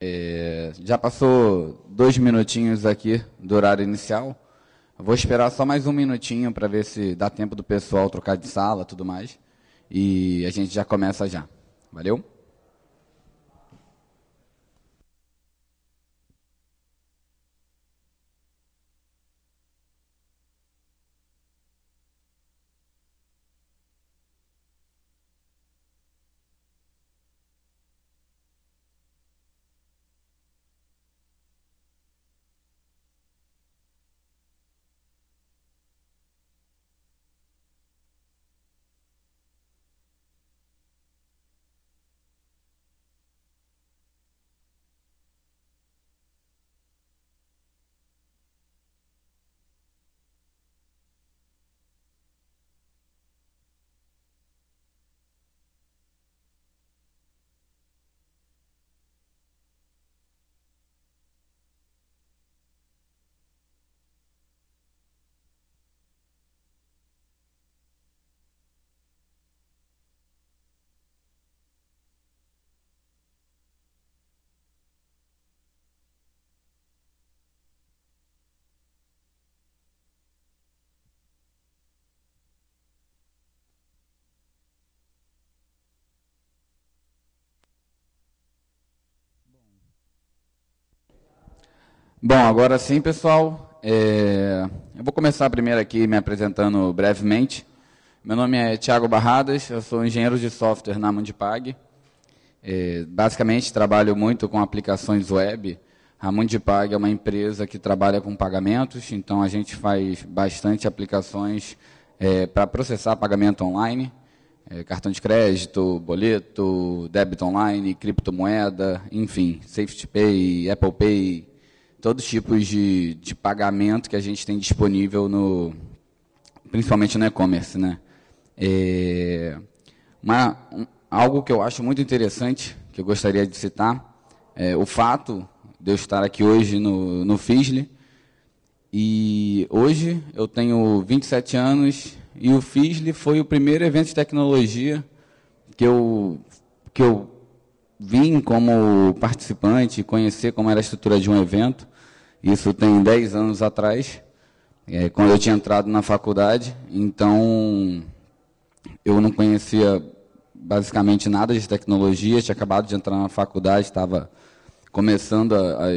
É, já passou dois minutinhos aqui do horário inicial. vou esperar só mais um minutinho para ver se dá tempo do pessoal trocar de sala, tudo mais. E a gente já começa já. Valeu? Bom, agora sim, pessoal. É... Eu vou começar primeiro aqui me apresentando brevemente. Meu nome é Tiago Barradas, eu sou engenheiro de software na Mundipag. É... Basicamente, trabalho muito com aplicações web. A Mundipag é uma empresa que trabalha com pagamentos, então a gente faz bastante aplicações é, para processar pagamento online, é, cartão de crédito, boleto, débito online, criptomoeda, enfim, SafetyPay, Apple Pay, todos os tipos de, de pagamento que a gente tem disponível no, principalmente no e-commerce, né? É, uma, um, algo que eu acho muito interessante, que eu gostaria de citar, é o fato de eu estar aqui hoje no, no Fisle. E hoje eu tenho 27 anos e o Fisle foi o primeiro evento de tecnologia que eu, que eu vim como participante, conhecer como era a estrutura de um evento. Isso tem 10 anos atrás, é, quando eu tinha entrado na faculdade. Então, eu não conhecia basicamente nada de tecnologia, tinha acabado de entrar na faculdade, estava começando a, a,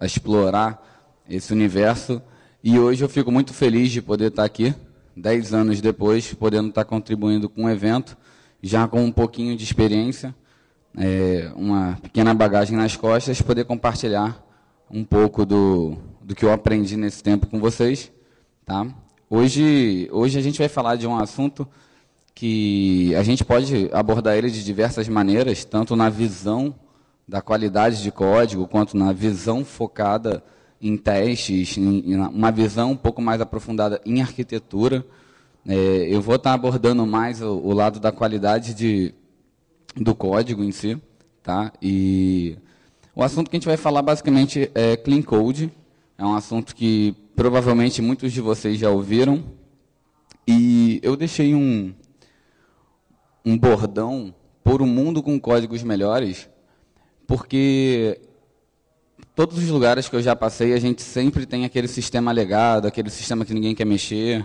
a, explorar esse universo. E hoje eu fico muito feliz de poder estar aqui, dez anos depois, podendo estar contribuindo com um evento, já com um pouquinho de experiência, é, uma pequena bagagem nas costas, poder compartilhar um pouco do, do que eu aprendi nesse tempo com vocês, tá? Hoje, hoje a gente vai falar de um assunto que a gente pode abordar ele de diversas maneiras, tanto na visão da qualidade de código, quanto na visão focada em testes, em, em uma visão um pouco mais aprofundada em arquitetura. É, eu vou estar abordando mais o, o, lado da qualidade de, do código em si, tá? E o assunto que a gente vai falar basicamente é Clean Code. É um assunto que provavelmente muitos de vocês já ouviram. E eu deixei um, um bordão por um mundo com códigos melhores, porque todos os lugares que eu já passei, a gente sempre tem aquele sistema legado, aquele sistema que ninguém quer mexer.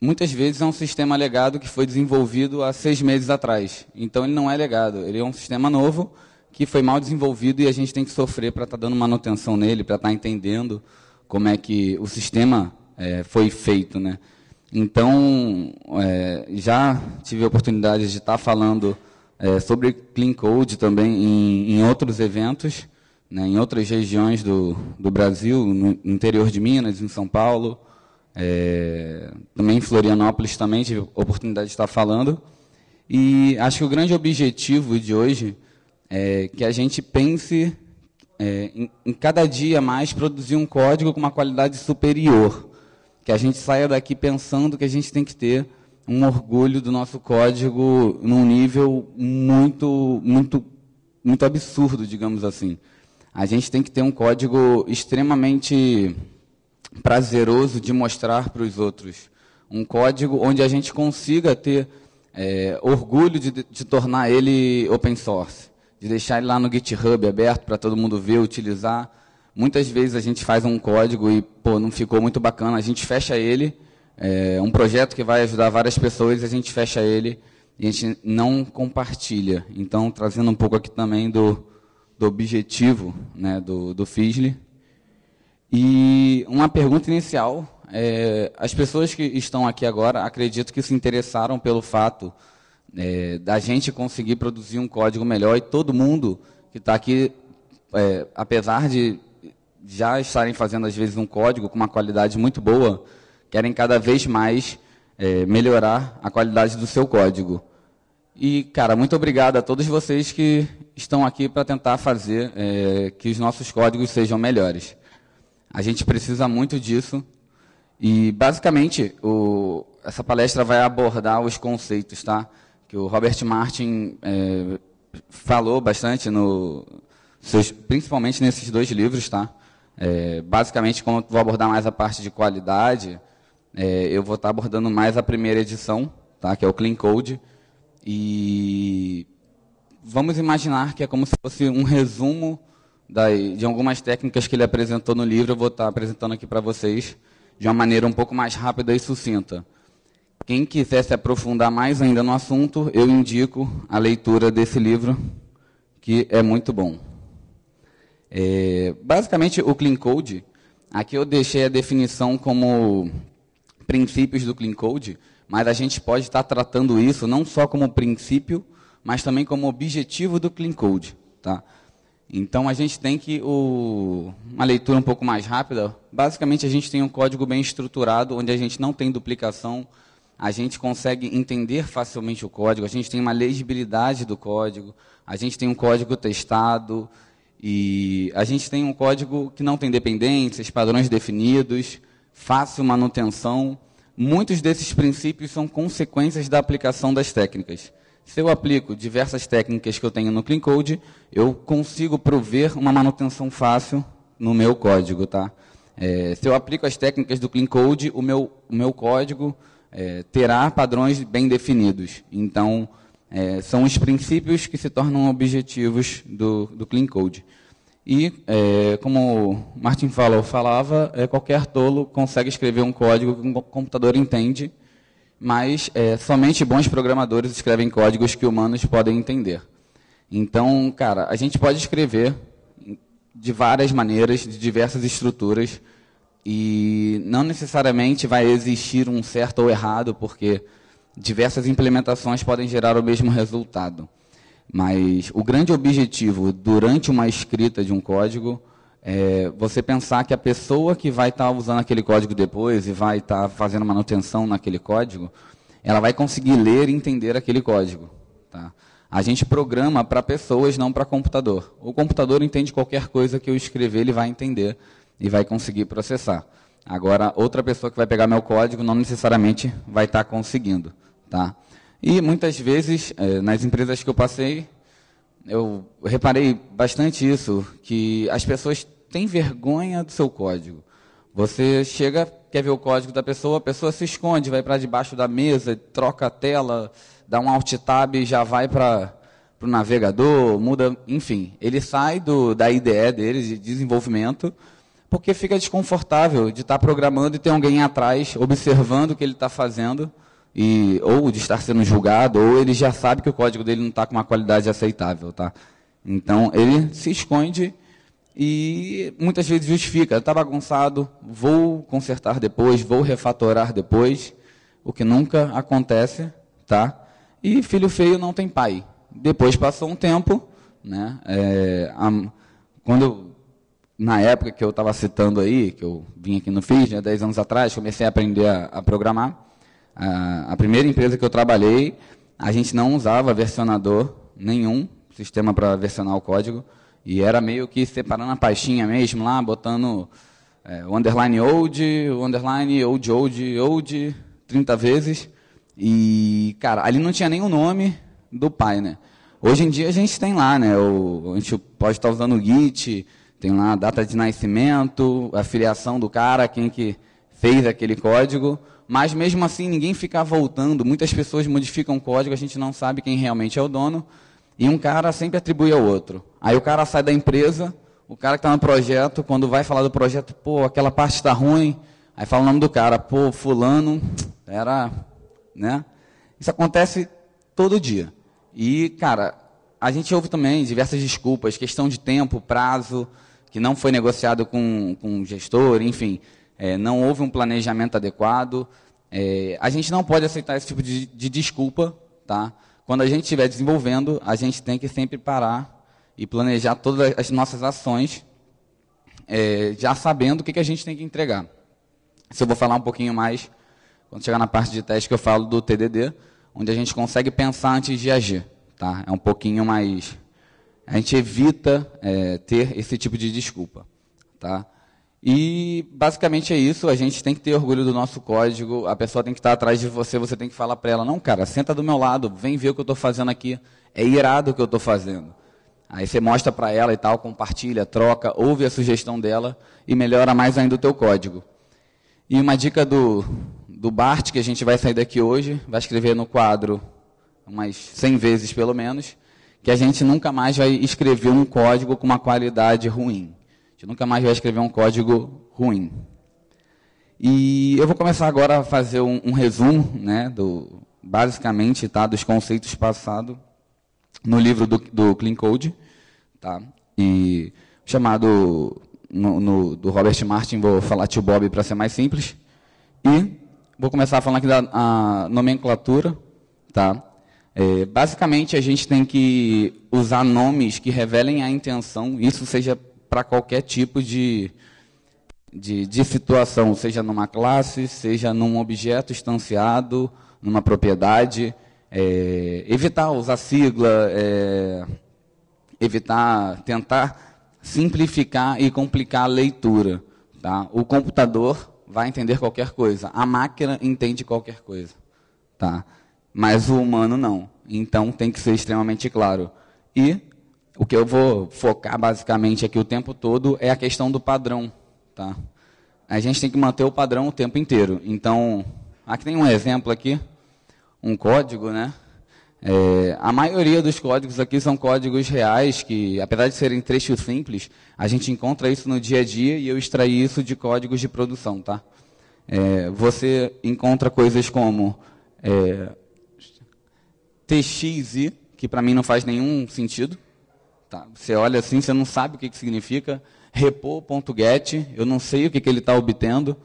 Muitas vezes é um sistema legado que foi desenvolvido há seis meses atrás. Então ele não é legado, ele é um sistema novo que foi mal desenvolvido e a gente tem que sofrer para estar tá dando manutenção nele, para estar tá entendendo como é que o sistema é, foi feito, né? Então, é, já tive a oportunidade de estar tá falando é, sobre Clean Code também em, em outros eventos, né, em outras regiões do, do Brasil, no interior de Minas, em São Paulo, é, também em Florianópolis também tive a oportunidade de estar tá falando. E acho que o grande objetivo de hoje é, que a gente pense é, em, em, cada dia mais produzir um código com uma qualidade superior. Que a gente saia daqui pensando que a gente tem que ter um orgulho do nosso código num nível muito, muito, muito absurdo, digamos assim. A gente tem que ter um código extremamente prazeroso de mostrar para os outros. Um código onde a gente consiga ter é, orgulho de, de tornar ele open source de deixar ele lá no GitHub aberto para todo mundo ver, utilizar. Muitas vezes a gente faz um código e, pô, não ficou muito bacana, a gente fecha ele, é um projeto que vai ajudar várias pessoas, a gente fecha ele e a gente não compartilha. Então, trazendo um pouco aqui também do, do objetivo né, do, do FISLE. E uma pergunta inicial, é, as pessoas que estão aqui agora, acredito que se interessaram pelo fato é, da gente conseguir produzir um código melhor e todo mundo que está aqui, é, apesar de já estarem fazendo às vezes um código com uma qualidade muito boa, querem cada vez mais é, melhorar a qualidade do seu código. E, cara, muito obrigado a todos vocês que estão aqui para tentar fazer é, que os nossos códigos sejam melhores. A gente precisa muito disso. E, basicamente, o, essa palestra vai abordar os conceitos, tá? que o Robert Martin é, falou bastante, no, seus, principalmente nesses dois livros, tá? É, basicamente, como eu vou abordar mais a parte de qualidade, é, eu vou estar tá abordando mais a primeira edição, tá? Que é o Clean Code. E vamos imaginar que é como se fosse um resumo da, de algumas técnicas que ele apresentou no livro. Eu vou estar tá apresentando aqui para vocês de uma maneira um pouco mais rápida e sucinta. Quem quiser se aprofundar mais ainda no assunto, eu indico a leitura desse livro, que é muito bom. É, basicamente, o Clean Code, aqui eu deixei a definição como princípios do Clean Code, mas a gente pode estar tratando isso não só como princípio, mas também como objetivo do Clean Code. Tá? Então a gente tem que o, uma leitura um pouco mais rápida. Basicamente a gente tem um código bem estruturado onde a gente não tem duplicação, a gente consegue entender facilmente o código, a gente tem uma legibilidade do código, a gente tem um código testado e a gente tem um código que não tem dependências, padrões definidos, fácil manutenção. Muitos desses princípios são consequências da aplicação das técnicas. Se eu aplico diversas técnicas que eu tenho no Clean Code, eu consigo prover uma manutenção fácil no meu código, tá? É, se eu aplico as técnicas do Clean Code, o meu, o meu código é, terá padrões bem definidos. Então, é, são os princípios que se tornam objetivos do, do Clean Code. E, é, como o Martin falou, falava, é, qualquer tolo consegue escrever um código que um computador entende, mas é, somente bons programadores escrevem códigos que humanos podem entender. Então, cara, a gente pode escrever de várias maneiras, de diversas estruturas, e não necessariamente vai existir um certo ou errado, porque diversas implementações podem gerar o mesmo resultado. Mas o grande objetivo durante uma escrita de um código é você pensar que a pessoa que vai estar tá usando aquele código depois e vai estar tá fazendo manutenção naquele código, ela vai conseguir ler e entender aquele código. Tá? A gente programa para pessoas, não para computador. O computador entende qualquer coisa que eu escrever, ele vai entender e vai conseguir processar. Agora, outra pessoa que vai pegar meu código não necessariamente vai estar tá conseguindo. Tá? E muitas vezes, eh, nas empresas que eu passei, eu reparei bastante isso, que as pessoas têm vergonha do seu código. Você chega, quer ver o código da pessoa, a pessoa se esconde, vai para debaixo da mesa, troca a tela, dá um alt tab e já vai para o navegador, muda, enfim. Ele sai do, da IDE dele, de desenvolvimento, porque fica desconfortável de estar tá programando e ter alguém atrás observando o que ele está fazendo, e ou de estar sendo julgado, ou ele já sabe que o código dele não está com uma qualidade aceitável, tá? Então ele se esconde e muitas vezes justifica, está bagunçado, vou consertar depois, vou refatorar depois, o que nunca acontece, tá? E filho feio não tem pai. Depois passou um tempo, né? É, a, quando na época que eu estava citando aí, que eu vim aqui no FIS, né, 10 anos atrás, comecei a aprender a, a programar. A, a primeira empresa que eu trabalhei, a gente não usava versionador nenhum, sistema para versionar o código, e era meio que separando a pastinha mesmo lá, botando é, o underline old, underline old, old, old, 30 vezes. E, cara, ali não tinha nem o nome do pai, né? Hoje em dia a gente tem lá, né? O, a gente pode estar tá usando o Git, tem lá a data de nascimento, a filiação do cara, quem que fez aquele código, mas mesmo assim ninguém fica voltando. Muitas pessoas modificam o código, a gente não sabe quem realmente é o dono, e um cara sempre atribui ao outro. Aí o cara sai da empresa, o cara que está no projeto, quando vai falar do projeto, pô, aquela parte está ruim, aí fala o nome do cara, pô, fulano, era, né? Isso acontece todo dia. E, cara, a gente ouve também diversas desculpas, questão de tempo, prazo, que não foi negociado com, com o gestor, enfim, é, não houve um planejamento adequado. É, a gente não pode aceitar esse tipo de, de desculpa, tá? Quando a gente estiver desenvolvendo, a gente tem que sempre parar e planejar todas as nossas ações, é, já sabendo o que, que a gente tem que entregar. Se eu vou falar um pouquinho mais, quando chegar na parte de teste que eu falo do TDD, onde a gente consegue pensar antes de agir, tá? É um pouquinho mais a gente evita é, ter esse tipo de desculpa. Tá? E basicamente é isso, a gente tem que ter orgulho do nosso código, a pessoa tem que estar atrás de você, você tem que falar para ela, não cara, senta do meu lado, vem ver o que eu estou fazendo aqui, é irado o que eu estou fazendo. Aí você mostra para ela e tal, compartilha, troca, ouve a sugestão dela e melhora mais ainda o teu código. E uma dica do, do Bart, que a gente vai sair daqui hoje, vai escrever no quadro umas 100 vezes pelo menos, que a gente nunca mais vai escrever um código com uma qualidade ruim. A gente nunca mais vai escrever um código ruim. E eu vou começar agora a fazer um, um resumo, né, do, basicamente, tá, dos conceitos passados no livro do, do Clean Code, tá, e chamado no, no, do Robert Martin, vou falar tio Bob para ser mais simples, e vou começar falando aqui da nomenclatura, tá, é, basicamente, a gente tem que usar nomes que revelem a intenção, isso seja para qualquer tipo de, de, de, situação, seja numa classe, seja num objeto estanciado, numa propriedade. É, evitar usar sigla, é, evitar, tentar simplificar e complicar a leitura. Tá? O computador vai entender qualquer coisa, a máquina entende qualquer coisa. Tá? mas o humano não. Então tem que ser extremamente claro. E o que eu vou focar basicamente aqui o tempo todo é a questão do padrão, tá? A gente tem que manter o padrão o tempo inteiro. Então, aqui tem um exemplo aqui, um código, né? É, a maioria dos códigos aqui são códigos reais que, apesar de serem trechos simples, a gente encontra isso no dia a dia e eu extraí isso de códigos de produção, tá? É, você encontra coisas como é, TXI, que para mim não faz nenhum sentido. Tá? Você olha assim, você não sabe o que, que significa. Repo.get, eu não sei o que, que ele está obtendo.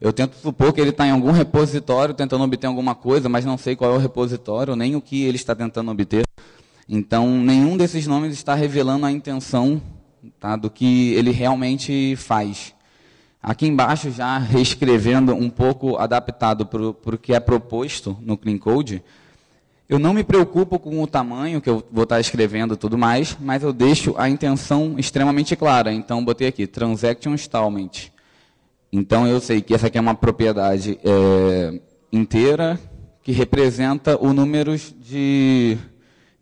Eu tento supor que ele está em algum repositório tentando obter alguma coisa, mas não sei qual é o repositório, nem o que ele está tentando obter. Então, nenhum desses nomes está revelando a intenção tá, do que ele realmente faz. Aqui embaixo, já reescrevendo um pouco adaptado para o que é proposto no Clean Code, eu não me preocupo com o tamanho que eu vou estar escrevendo tudo mais, mas eu deixo a intenção extremamente clara. Então, botei aqui, transaction installment. Então, eu sei que essa aqui é uma propriedade é, inteira que representa o número de,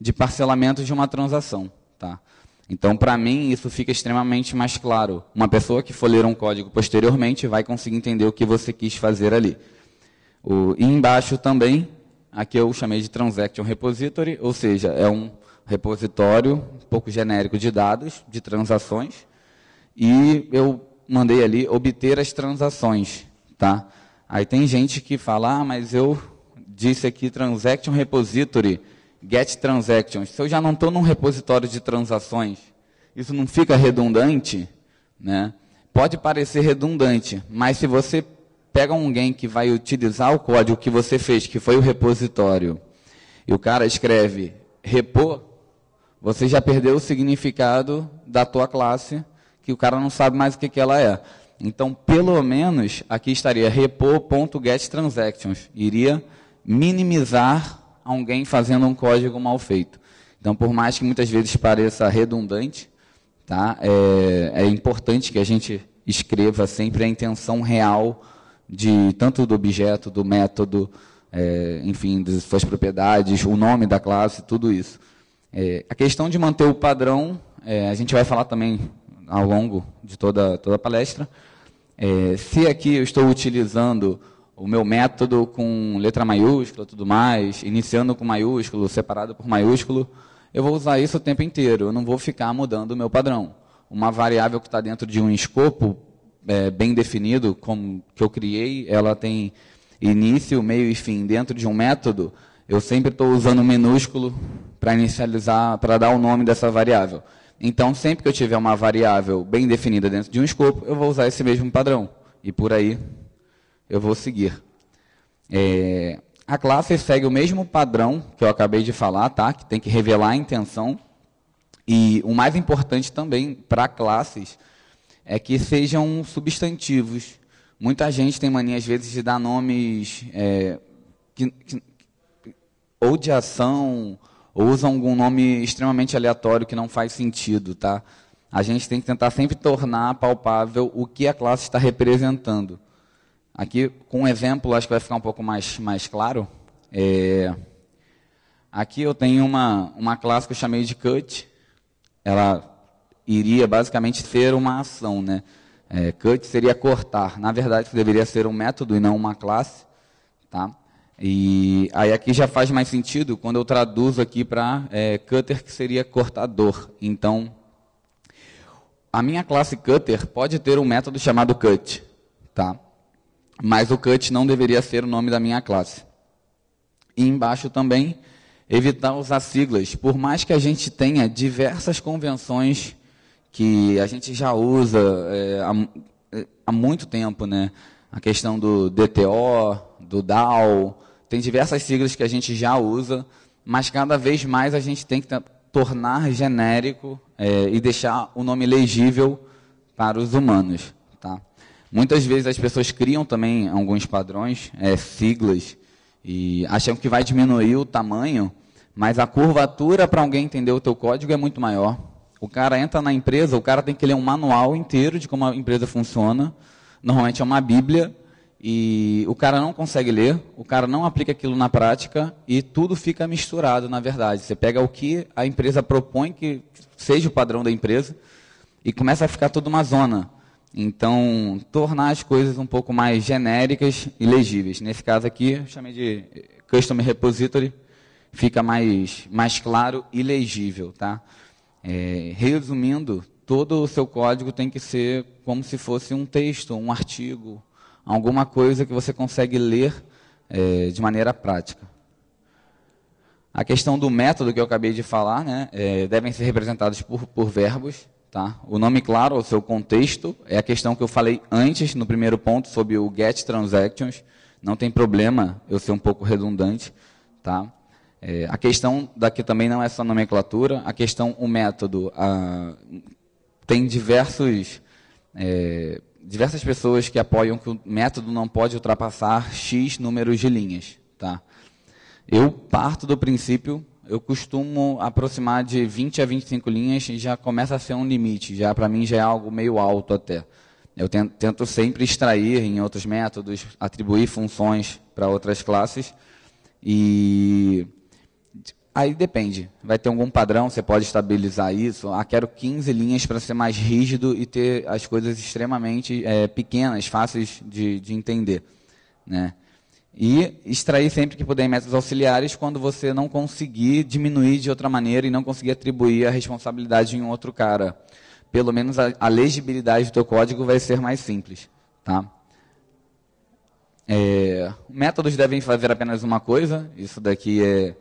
de parcelamentos de uma transação. Tá? Então, para mim, isso fica extremamente mais claro. Uma pessoa que for ler um código posteriormente vai conseguir entender o que você quis fazer ali. O, e embaixo também Aqui eu chamei de Transaction Repository, ou seja, é um repositório um pouco genérico de dados, de transações, e eu mandei ali obter as transações. Tá? Aí tem gente que fala, ah, mas eu disse aqui Transaction Repository, Get Transactions. Se eu já não estou num repositório de transações, isso não fica redundante? Né? Pode parecer redundante, mas se você pega alguém que vai utilizar o código que você fez, que foi o repositório, e o cara escreve repo. você já perdeu o significado da tua classe, que o cara não sabe mais o que, que ela é. Então, pelo menos, aqui estaria repor.getTransactions. Iria minimizar alguém fazendo um código mal feito. Então, por mais que muitas vezes pareça redundante, tá? é, é importante que a gente escreva sempre a intenção real de tanto do objeto, do método, é, enfim, das suas propriedades, o nome da classe, tudo isso. É, a questão de manter o padrão, é, a gente vai falar também ao longo de toda, toda a palestra. É, se aqui eu estou utilizando o meu método com letra maiúscula, tudo mais, iniciando com maiúsculo, separado por maiúsculo, eu vou usar isso o tempo inteiro, eu não vou ficar mudando o meu padrão. Uma variável que está dentro de um escopo é, bem definido como que eu criei, ela tem início, meio e fim. Dentro de um método, eu sempre estou usando minúsculo para inicializar, para dar o nome dessa variável. Então, sempre que eu tiver uma variável bem definida dentro de um escopo, eu vou usar esse mesmo padrão. E por aí eu vou seguir. É, a classe segue o mesmo padrão que eu acabei de falar, tá? que tem que revelar a intenção. E o mais importante também para classes é que sejam substantivos. Muita gente tem mania, às vezes, de dar nomes é, que, que, ou de ação, ou usam algum nome extremamente aleatório que não faz sentido, tá? A gente tem que tentar sempre tornar palpável o que a classe está representando. Aqui, com um exemplo, acho que vai ficar um pouco mais, mais claro. É... Aqui eu tenho uma, uma classe que eu chamei de Cut. Ela iria basicamente ser uma ação, né? É, cut seria cortar. Na verdade, deveria ser um método e não uma classe, tá? E aí aqui já faz mais sentido quando eu traduzo aqui para é, cutter, que seria cortador. Então, a minha classe cutter pode ter um método chamado cut, tá? Mas o cut não deveria ser o nome da minha classe. E embaixo também, evitar usar siglas. Por mais que a gente tenha diversas convenções que a gente já usa é, há, é, há, muito tempo, né? A questão do DTO, do DAO, tem diversas siglas que a gente já usa, mas cada vez mais a gente tem que tornar genérico é, e deixar o nome legível para os humanos, tá? Muitas vezes as pessoas criam também alguns padrões, é, siglas, e acham que vai diminuir o tamanho, mas a curvatura para alguém entender o teu código é muito maior. O cara entra na empresa, o cara tem que ler um manual inteiro de como a empresa funciona. Normalmente é uma bíblia. E o cara não consegue ler, o cara não aplica aquilo na prática e tudo fica misturado, na verdade. Você pega o que a empresa propõe que seja o padrão da empresa e começa a ficar toda uma zona. Então, tornar as coisas um pouco mais genéricas e legíveis. Nesse caso aqui, chamei de Custom Repository, fica mais, mais claro e legível, tá? É, resumindo, todo o seu código tem que ser como se fosse um texto, um artigo, alguma coisa que você consegue ler é, de maneira prática. A questão do método que eu acabei de falar, né, é, devem ser representados por, por verbos. Tá? O nome claro, o seu contexto, é a questão que eu falei antes, no primeiro ponto, sobre o get transactions. Não tem problema eu ser um pouco redundante. Tá? É, a questão daqui também não é só nomenclatura, a questão, o método, a, tem diversos, é, diversas pessoas que apoiam que o método não pode ultrapassar X números de linhas. Tá? Eu parto do princípio, eu costumo aproximar de 20 a 25 linhas e já começa a ser um limite, já para mim já é algo meio alto até. Eu tento, tento sempre extrair em outros métodos, atribuir funções para outras classes e Aí depende. Vai ter algum padrão, você pode estabilizar isso. Ah, quero 15 linhas para ser mais rígido e ter as coisas extremamente é, pequenas, fáceis de, de entender. Né? E extrair sempre que puder métodos auxiliares quando você não conseguir diminuir de outra maneira e não conseguir atribuir a responsabilidade em um outro cara. Pelo menos a, a legibilidade do teu código vai ser mais simples. Tá? É, métodos devem fazer apenas uma coisa, isso daqui é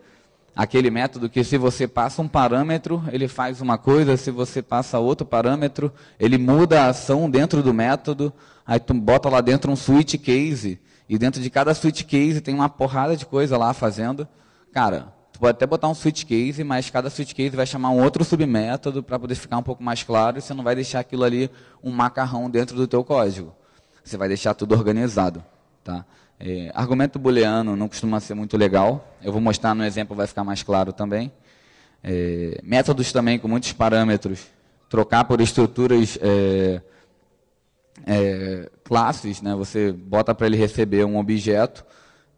aquele método que se você passa um parâmetro, ele faz uma coisa, se você passa outro parâmetro, ele muda a ação dentro do método, aí tu bota lá dentro um switch case, e dentro de cada switch case tem uma porrada de coisa lá fazendo. Cara, tu pode até botar um switch case, mas cada switch case vai chamar um outro submétodo para poder ficar um pouco mais claro, e você não vai deixar aquilo ali um macarrão dentro do teu código. Você vai deixar tudo organizado, tá? É, argumento booleano não costuma ser muito legal. Eu vou mostrar no exemplo, vai ficar mais claro também. É, métodos também com muitos parâmetros. Trocar por estruturas, é, é classes, né? você bota para ele receber um objeto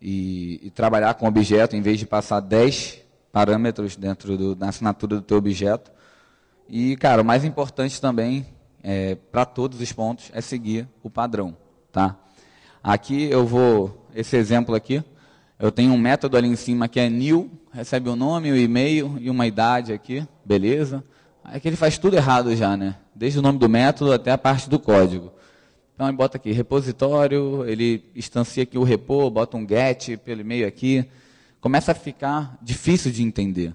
e, e, trabalhar com objeto, em vez de passar 10 parâmetros dentro do, da assinatura do teu objeto. E, cara, o mais importante também, é, para todos os pontos, é seguir o padrão. Tá? Aqui eu vou, esse exemplo aqui, eu tenho um método ali em cima que é new, recebe o um nome, o um e-mail e uma idade aqui, beleza? É que ele faz tudo errado já, né? Desde o nome do método até a parte do código. Então ele bota aqui repositório, ele instancia aqui o repo, bota um get pelo e-mail aqui. Começa a ficar difícil de entender.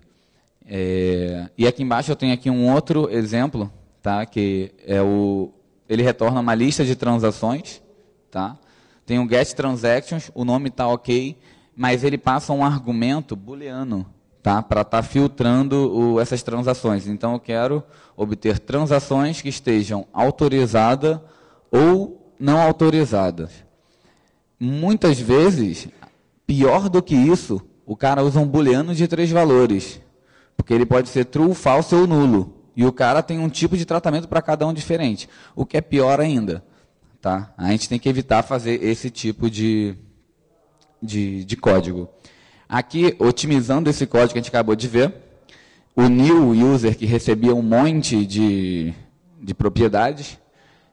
É... e aqui embaixo eu tenho aqui um outro exemplo, tá? Que é o ele retorna uma lista de transações, tá? Tem um get transactions, o nome está ok, mas ele passa um argumento booleano tá? para estar tá filtrando o, essas transações. Então, eu quero obter transações que estejam autorizadas ou não autorizadas. Muitas vezes, pior do que isso, o cara usa um booleano de três valores, porque ele pode ser true, falso ou nulo. E o cara tem um tipo de tratamento para cada um diferente, o que é pior ainda. Tá? A gente tem que evitar fazer esse tipo de, de, de código. Aqui, otimizando esse código que a gente acabou de ver, o new user que recebia um monte de, de propriedades,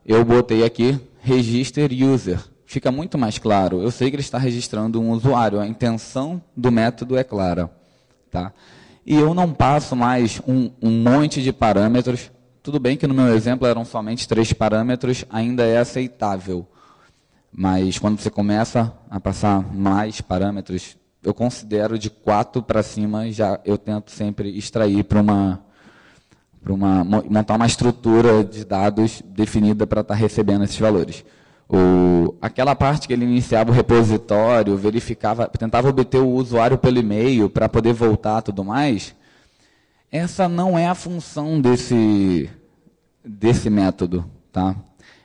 eu botei aqui register user. Fica muito mais claro. Eu sei que ele está registrando um usuário. A intenção do método é clara. Tá? E eu não passo mais um, um monte de parâmetros tudo bem que no meu exemplo eram somente três parâmetros, ainda é aceitável. Mas quando você começa a passar mais parâmetros, eu considero de quatro para cima, já eu tento sempre extrair para uma para uma montar uma estrutura de dados definida para estar tá recebendo esses valores. O, aquela parte que ele iniciava o repositório, verificava, tentava obter o usuário pelo e-mail para poder voltar tudo mais, essa não é a função desse, desse método, tá?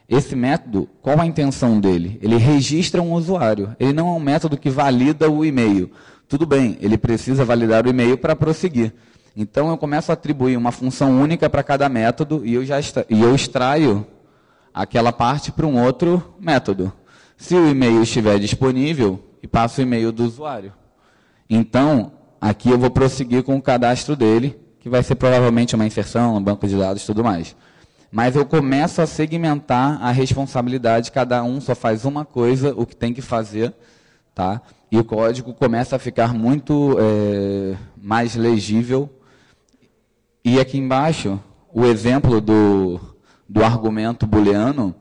Esse método, qual a intenção dele? Ele registra um usuário. Ele não é um método que valida o e-mail. Tudo bem, ele precisa validar o e-mail para prosseguir. Então eu começo a atribuir uma função única para cada método e eu já extra, e eu extraio aquela parte para um outro método. Se o e-mail estiver disponível, e passo o e-mail do usuário. Então, aqui eu vou prosseguir com o cadastro dele que vai ser provavelmente uma inserção, um banco de dados e tudo mais. Mas eu começo a segmentar a responsabilidade, cada um só faz uma coisa, o que tem que fazer, tá? E o código começa a ficar muito é, mais legível. E aqui embaixo, o exemplo do, do argumento booleano,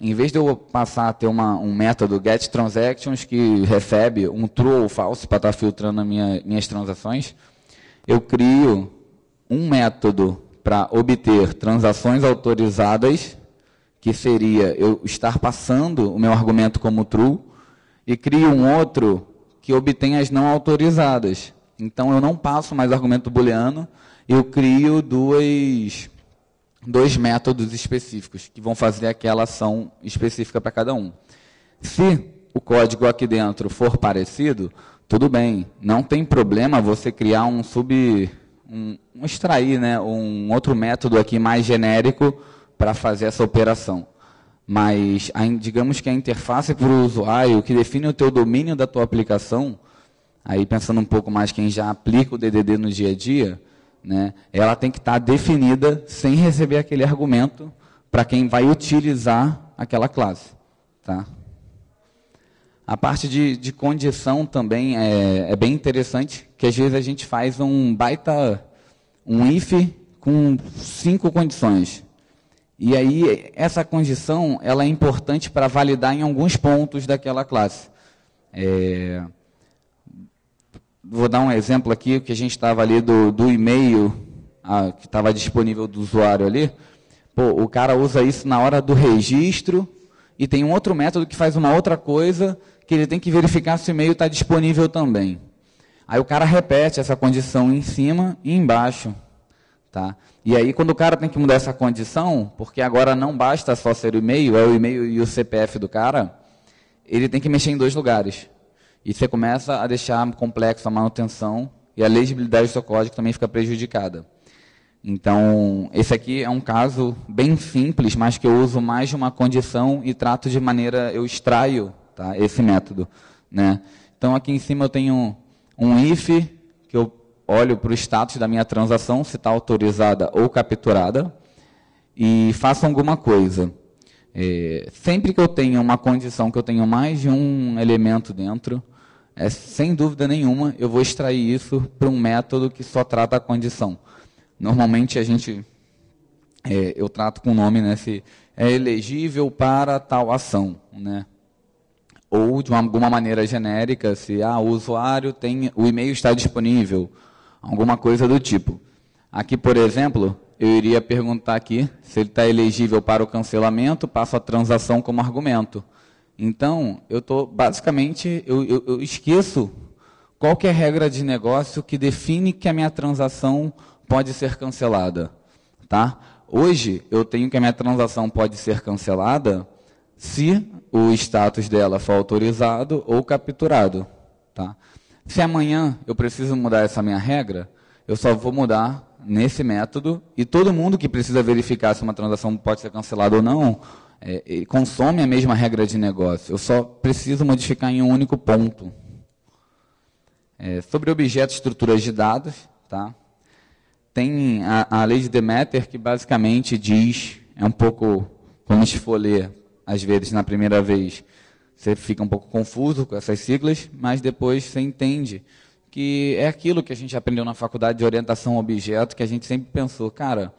em vez de eu passar a ter uma, um método getTransactions que recebe um true ou false para estar filtrando minha, minhas transações, eu crio um método para obter transações autorizadas, que seria eu estar passando o meu argumento como true, e crio um outro que obtém as não autorizadas. Então eu não passo mais argumento booleano, eu crio duas, dois métodos específicos que vão fazer aquela ação específica para cada um. Se o código aqui dentro for parecido, tudo bem, não tem problema você criar um sub um, extrair né, um outro método aqui mais genérico para fazer essa operação. Mas a, digamos que a interface para o usuário, que define o teu domínio da tua aplicação, aí pensando um pouco mais quem já aplica o DDD no dia a dia, né, ela tem que estar tá definida sem receber aquele argumento para quem vai utilizar aquela classe. Tá? A parte de, de condição também é, é, bem interessante, que às vezes a gente faz um baita, um if com cinco condições. E aí, essa condição, ela é importante para validar em alguns pontos daquela classe. É, vou dar um exemplo aqui, que a gente estava ali do, do e-mail, a, que estava disponível do usuário ali. Pô, o cara usa isso na hora do registro, e tem um outro método que faz uma outra coisa que ele tem que verificar se o e-mail está disponível também. Aí o cara repete essa condição em cima e embaixo. Tá? E aí, quando o cara tem que mudar essa condição, porque agora não basta só ser o e-mail, é o e-mail e o CPF do cara, ele tem que mexer em dois lugares. E você começa a deixar complexo a manutenção e a legibilidade do seu código também fica prejudicada. Então, esse aqui é um caso bem simples, mas que eu uso mais de uma condição e trato de maneira, eu extraio tá? esse método. Né? Então aqui em cima eu tenho um, um if, que eu olho para o status da minha transação, se está autorizada ou capturada, e faço alguma coisa. É, sempre que eu tenho uma condição que eu tenho mais de um elemento dentro, é, sem dúvida nenhuma, eu vou extrair isso para um método que só trata a condição. Normalmente a gente, é, eu trato com o nome, né, se é elegível para tal ação, né, ou de alguma maneira genérica, se ah, o usuário tem, o e-mail está disponível, alguma coisa do tipo. Aqui, por exemplo, eu iria perguntar aqui se ele está elegível para o cancelamento, passo a transação como argumento. Então, eu estou, basicamente, eu, eu, eu esqueço qual é a regra de negócio que define que a minha transação pode ser cancelada, tá? Hoje, eu tenho que a minha transação pode ser cancelada se o status dela for autorizado ou capturado. Tá? Se amanhã eu preciso mudar essa minha regra, eu só vou mudar nesse método e todo mundo que precisa verificar se uma transação pode ser cancelada ou não é, consome a mesma regra de negócio. Eu só preciso modificar em um único ponto. É, sobre objetos e estruturas de dados, tá? tem a, a lei de Demeter que basicamente diz, é um pouco, quando a gente for ler, às vezes, na primeira vez, você fica um pouco confuso com essas siglas, mas depois você entende que é aquilo que a gente aprendeu na faculdade de orientação a objeto, que a gente sempre pensou, cara,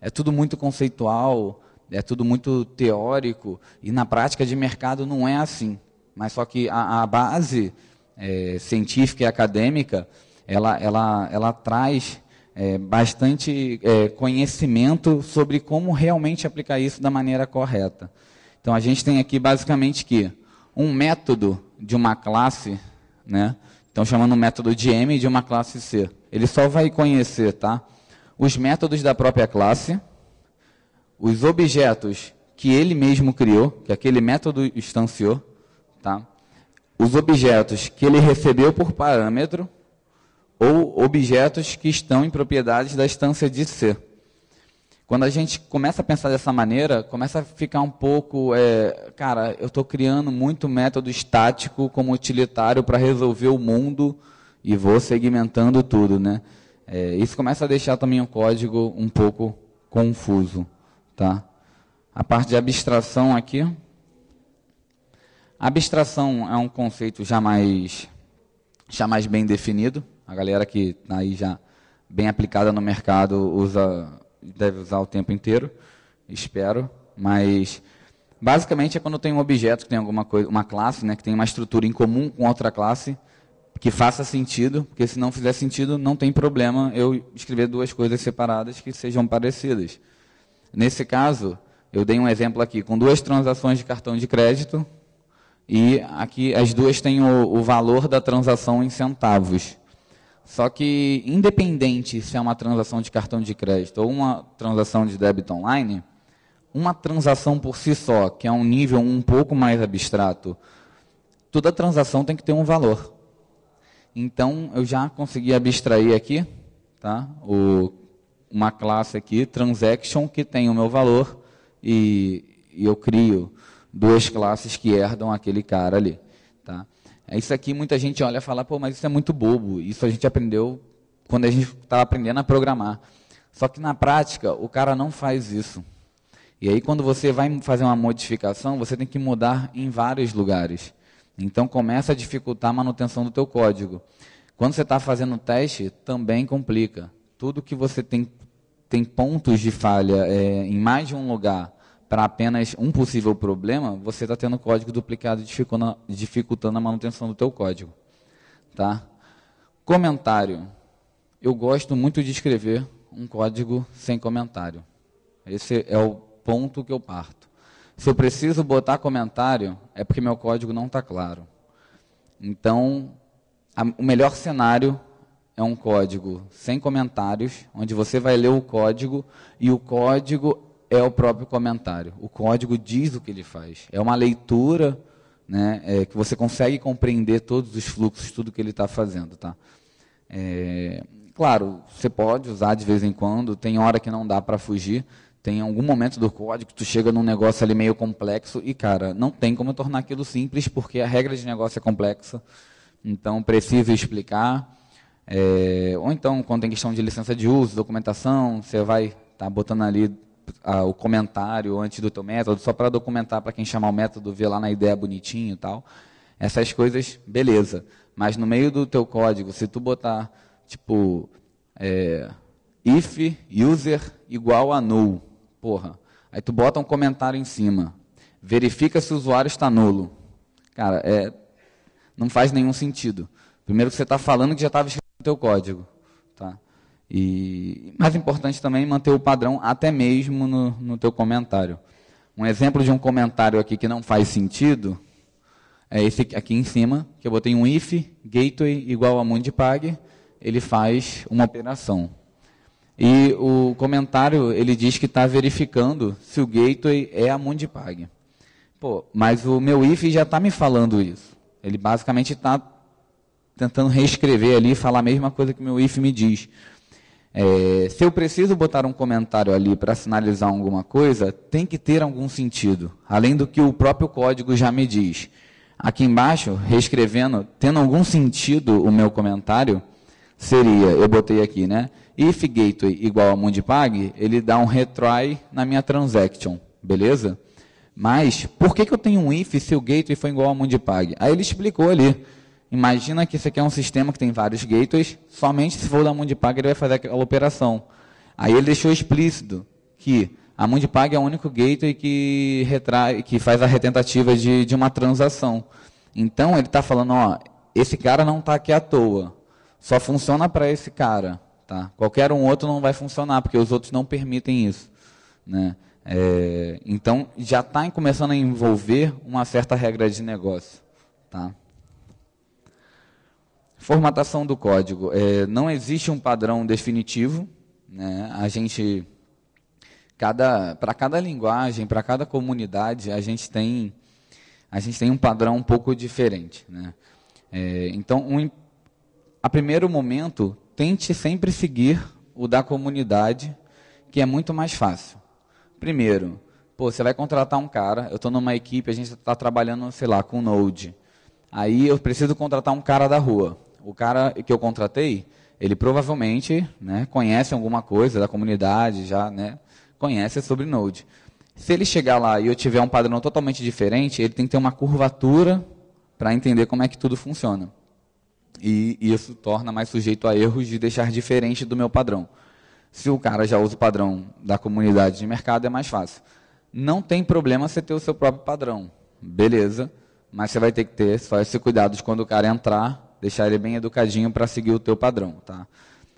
é tudo muito conceitual, é tudo muito teórico, e na prática de mercado não é assim. Mas só que a, a base é, científica e acadêmica, ela, ela, ela traz é, bastante é, conhecimento sobre como realmente aplicar isso da maneira correta. Então a gente tem aqui basicamente que um método de uma classe, né? Então chamando o método de M de uma classe C. Ele só vai conhecer, tá? Os métodos da própria classe, os objetos que ele mesmo criou, que aquele método instanciou, tá? Os objetos que ele recebeu por parâmetro ou objetos que estão em propriedades da instância de C. Quando a gente começa a pensar dessa maneira, começa a ficar um pouco, é, cara, eu estou criando muito método estático como utilitário para resolver o mundo e vou segmentando tudo, né? É, isso começa a deixar também o código um pouco confuso, tá? A parte de abstração aqui. Abstração é um conceito já mais, já mais bem definido. A galera que está aí já bem aplicada no mercado usa deve usar o tempo inteiro, espero, mas basicamente é quando tem um objeto que tem alguma coisa, uma classe, né, que tem uma estrutura em comum com outra classe, que faça sentido, porque se não fizer sentido, não tem problema eu escrever duas coisas separadas que sejam parecidas. Nesse caso, eu dei um exemplo aqui com duas transações de cartão de crédito e aqui as duas têm o, o valor da transação em centavos. Só que, independente se é uma transação de cartão de crédito ou uma transação de débito online, uma transação por si só, que é um nível um pouco mais abstrato, toda transação tem que ter um valor. Então, eu já consegui abstrair aqui tá? o, uma classe aqui, transaction, que tem o meu valor, e, e eu crio duas classes que herdam aquele cara ali. É isso aqui muita gente olha e fala, pô, mas isso é muito bobo. Isso a gente aprendeu quando a gente estava aprendendo a programar. Só que na prática, o cara não faz isso. E aí, quando você vai fazer uma modificação, você tem que mudar em vários lugares. Então, começa a dificultar a manutenção do teu código. Quando você está fazendo teste, também complica. Tudo que você tem, tem pontos de falha é, em mais de um lugar para apenas um possível problema, você está tendo código duplicado dificultando a manutenção do teu código. Tá? Comentário. Eu gosto muito de escrever um código sem comentário. Esse é o ponto que eu parto. Se eu preciso botar comentário, é porque meu código não está claro. Então, a, o melhor cenário é um código sem comentários, onde você vai ler o código e o código é o próprio comentário. O código diz o que ele faz. É uma leitura né, é, que você consegue compreender todos os fluxos, tudo que ele está fazendo. Tá? É, claro, você pode usar de vez em quando, tem hora que não dá para fugir, tem algum momento do código que tu chega num negócio ali meio complexo e, cara, não tem como tornar aquilo simples porque a regra de negócio é complexa. Então, precisa explicar. É, ou então, quando tem questão de licença de uso, documentação, você vai estar tá botando ali a, o comentário antes do teu método, só para documentar para quem chamar o método, ver lá na ideia bonitinho e tal. Essas coisas, beleza. Mas no meio do teu código, se tu botar, tipo, é, if user igual a null, porra, aí tu bota um comentário em cima. Verifica se o usuário está nulo. Cara, é, não faz nenhum sentido. Primeiro que você está falando que já estava escrito no teu código. E mais importante também manter o padrão até mesmo no, no teu comentário. Um exemplo de um comentário aqui que não faz sentido é esse aqui em cima, que eu botei um if gateway igual a Mundipag, ele faz uma operação. E o comentário, ele diz que está verificando se o gateway é a Mundipag. Pô, mas o meu if já está me falando isso. Ele basicamente está tentando reescrever ali e falar a mesma coisa que o meu if me diz. É, se eu preciso botar um comentário ali para sinalizar alguma coisa, tem que ter algum sentido, além do que o próprio código já me diz. Aqui embaixo, reescrevendo, tendo algum sentido o meu comentário, seria, eu botei aqui, né? If gateway igual a Mundipag, ele dá um retry na minha transaction, beleza? Mas, por que, que eu tenho um if se o gateway foi igual a Mundipag? Aí ele explicou ali. Imagina que isso aqui é um sistema que tem vários gateways, somente se for da Mundipag ele vai fazer aquela operação. Aí ele deixou explícito que a Mundipag é o único gateway que, retrai, que faz a retentativa de, de uma transação. Então ele está falando, ó, esse cara não está aqui à toa, só funciona para esse cara, tá? Qualquer um outro não vai funcionar porque os outros não permitem isso, né? É, então já está começando a envolver uma certa regra de negócio, tá? Formatação do código. É, não existe um padrão definitivo. Né? A gente, cada, para cada linguagem, para cada comunidade, a gente tem a gente tem um padrão um pouco diferente. Né? É, então, um, a primeiro momento, tente sempre seguir o da comunidade, que é muito mais fácil. Primeiro, pô, você vai contratar um cara, eu estou numa equipe, a gente está trabalhando, sei lá, com Node. Aí eu preciso contratar um cara da rua o cara que eu contratei, ele provavelmente né, conhece alguma coisa da comunidade, já né, conhece sobre Node. Se ele chegar lá e eu tiver um padrão totalmente diferente, ele tem que ter uma curvatura para entender como é que tudo funciona. E, isso torna mais sujeito a erros de deixar diferente do meu padrão. Se o cara já usa o padrão da comunidade de mercado, é mais fácil. Não tem problema você ter o seu próprio padrão, beleza, mas você vai ter que ter só esse cuidado de quando o cara entrar deixar ele bem educadinho para seguir o teu padrão, tá?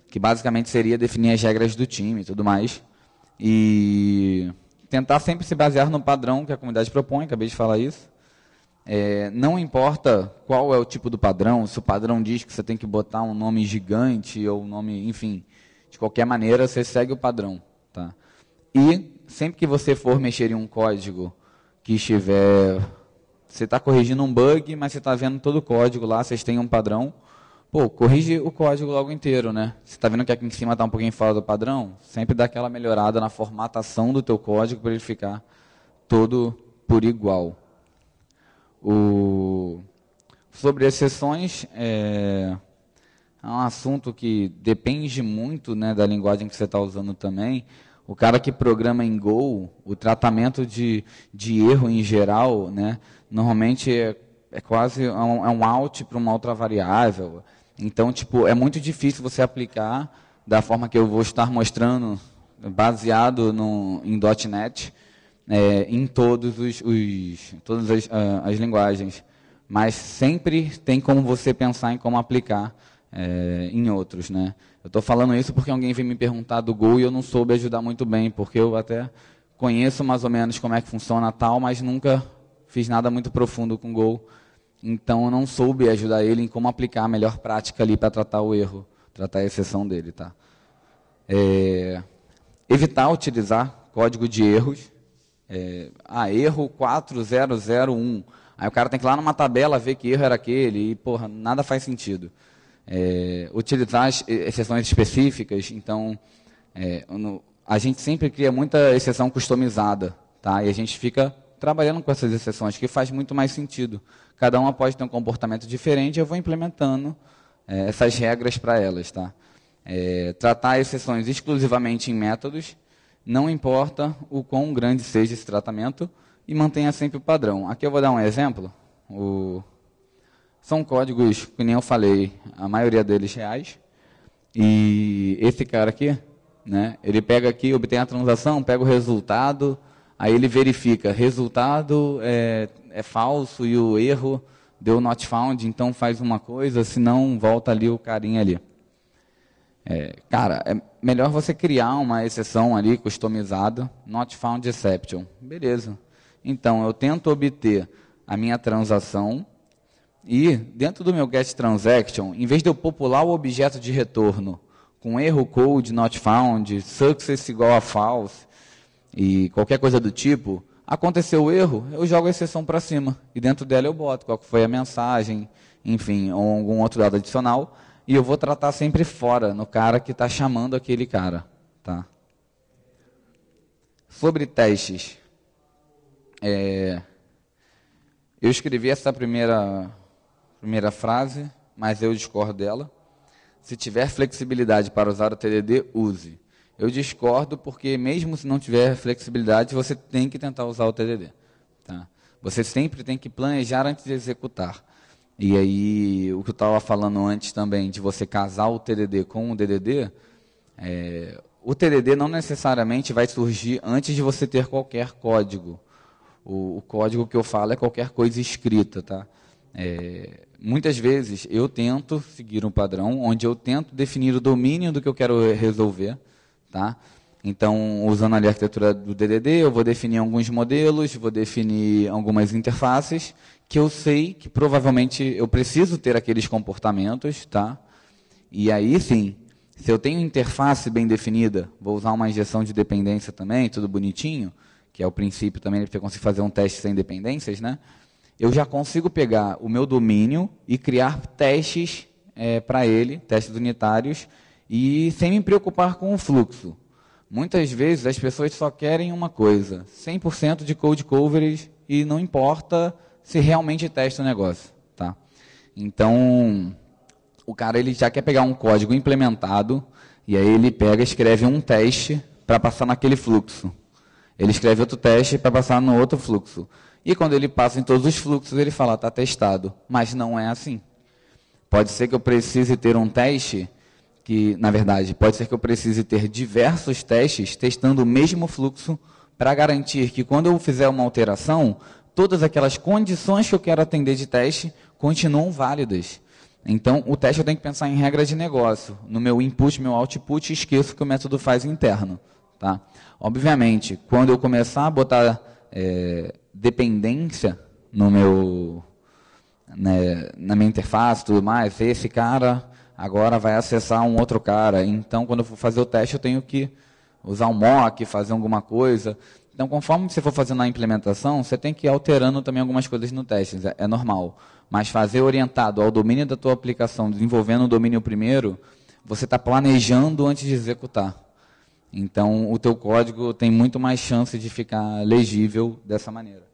Que basicamente seria definir as regras do time e tudo mais. E tentar sempre se basear no padrão que a comunidade propõe, acabei de falar isso. É, não importa qual é o tipo do padrão, se o padrão diz que você tem que botar um nome gigante ou um nome, enfim, de qualquer maneira, você segue o padrão. Tá? E sempre que você for mexer em um código que estiver você está corrigindo um bug, mas você está vendo todo o código lá, vocês têm um padrão. Pô, corrige o código logo inteiro, né? Você está vendo que aqui em cima está um pouquinho fora do padrão? Sempre dá aquela melhorada na formatação do teu código para ele ficar todo por igual. O... Sobre exceções é... é um assunto que depende muito né, da linguagem que você está usando também. O cara que programa em Go, o tratamento de, de erro em geral, né, normalmente é, é quase é um, é um out para uma outra variável. Então, tipo, é muito difícil você aplicar da forma que eu vou estar mostrando, baseado no, em .NET, é, em todos os, os todas as, uh, as linguagens. Mas sempre tem como você pensar em como aplicar é, em outros, né? Eu estou falando isso porque alguém veio me perguntar do Go e eu não soube ajudar muito bem, porque eu até conheço mais ou menos como é que funciona tal, mas nunca fiz nada muito profundo com Go, Então eu não soube ajudar ele em como aplicar a melhor prática ali para tratar o erro, tratar a exceção dele, tá? É, evitar utilizar código de erros. É, ah, erro 4001. Aí o cara tem que ir lá numa tabela ver que erro era aquele e, porra, nada faz sentido é, utilizar eh, exceções específicas. Então, é, no, a gente sempre cria muita exceção customizada, tá? E a gente fica trabalhando com essas exceções, que faz muito mais sentido. Cada uma pode ter um comportamento diferente, eu vou implementando é, essas regras para elas, tá? É, tratar exceções exclusivamente em métodos, não importa o quão grande seja esse tratamento, e mantenha sempre o padrão. Aqui eu vou dar um exemplo. O são códigos, que nem eu falei, a maioria deles reais. E esse cara aqui, né, ele pega aqui, obtém a transação, pega o resultado, aí ele verifica, resultado é, é falso e o erro deu not found, então faz uma coisa, senão volta ali o carinha ali. É, cara, é melhor você criar uma exceção ali customizada, not found exception. Beleza. Então, eu tento obter a minha transação e dentro do meu get transaction, em vez de eu popular o objeto de retorno com erro code not found, success igual a false e qualquer coisa do tipo, aconteceu o erro, eu jogo a exceção para cima e dentro dela eu boto qual foi a mensagem, enfim, ou algum outro dado adicional e eu vou tratar sempre fora no cara que está chamando aquele cara, tá? Sobre testes, é, eu escrevi essa primeira primeira frase, mas eu discordo dela. Se tiver flexibilidade para usar o TDD, use. Eu discordo porque mesmo se não tiver flexibilidade, você tem que tentar usar o TDD. Tá? Você sempre tem que planejar antes de executar. E aí, o que eu estava falando antes também, de você casar o TDD com o DDD, é, o TDD não necessariamente vai surgir antes de você ter qualquer código. O, o código que eu falo é qualquer coisa escrita, tá? É, muitas vezes eu tento seguir um padrão onde eu tento definir o domínio do que eu quero resolver, tá? Então, usando ali a arquitetura do DDD, eu vou definir alguns modelos, vou definir algumas interfaces que eu sei que provavelmente eu preciso ter aqueles comportamentos, tá? E aí sim, se eu tenho interface bem definida, vou usar uma injeção de dependência também, tudo bonitinho, que é o princípio também, porque eu consigo fazer um teste sem dependências, né? eu já consigo pegar o meu domínio e criar testes é, para ele, testes unitários, e sem me preocupar com o fluxo. Muitas vezes as pessoas só querem uma coisa, 100% de code coverage e não importa se realmente testa o negócio, tá? Então, o cara ele já quer pegar um código implementado e aí ele pega, escreve um teste para passar naquele fluxo. Ele escreve outro teste para passar no outro fluxo. E quando ele passa em todos os fluxos, ele fala, está testado. Mas não é assim. Pode ser que eu precise ter um teste, que, na verdade, pode ser que eu precise ter diversos testes testando o mesmo fluxo para garantir que quando eu fizer uma alteração, todas aquelas condições que eu quero atender de teste continuam válidas. Então, o teste eu tenho que pensar em regra de negócio. No meu input, meu output, esqueço que o método faz interno. Tá? Obviamente, quando eu começar a botar é, dependência no meu né, na minha interface, tudo mais. Esse cara agora vai acessar um outro cara. Então, quando eu for fazer o teste, eu tenho que usar um mock, fazer alguma coisa. Então, conforme você for fazendo a implementação, você tem que ir alterando também algumas coisas no teste. É, é normal. Mas fazer orientado ao domínio da tua aplicação, desenvolvendo o domínio primeiro, você está planejando antes de executar. Então, o teu código tem muito mais chance de ficar legível dessa maneira.